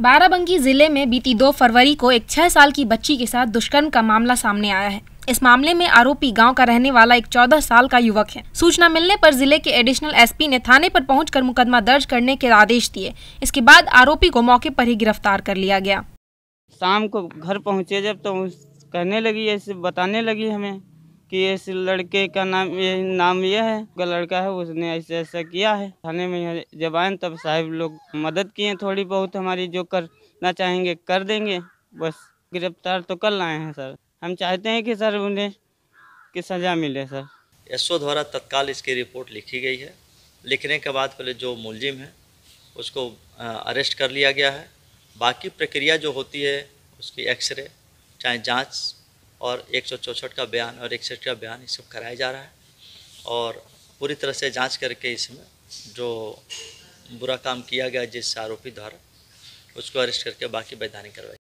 बाराबंकी जिले में बीती दो फरवरी को एक छह साल की बच्ची के साथ दुष्कर्म का मामला सामने आया है इस मामले में आरोपी गांव का रहने वाला एक चौदह साल का युवक है सूचना मिलने पर जिले के एडिशनल एसपी ने थाने पर पहुंचकर मुकदमा दर्ज करने के आदेश दिए इसके बाद आरोपी को मौके पर ही गिरफ्तार कर लिया गया शाम को घर पहुँचे जब तो कहने लगी ऐसे बताने लगी हमें कि इस लड़के का नाम ये नाम ये है का लड़का है उसने ऐसे ऐसा किया है थाने में जब आए तब साहब लोग मदद किए थोड़ी बहुत हमारी जो करना चाहेंगे कर देंगे बस गिरफ्तार तो कर लाए हैं सर हम चाहते हैं कि सर उन्हें की सज़ा मिले सर एस द्वारा तत्काल इसकी रिपोर्ट लिखी गई है लिखने के बाद पहले जो मुलजिम है उसको अरेस्ट कर लिया गया है बाकी प्रक्रिया जो होती है उसकी एक्सरे चाहे जांच और एक का बयान और इकसठ का बयान ये सब कराया जा रहा है और पूरी तरह से जांच करके इसमें जो बुरा काम किया गया जिस आरोपी द्वारा उसको अरेस्ट करके बाकी वैधानिक कार्रवाई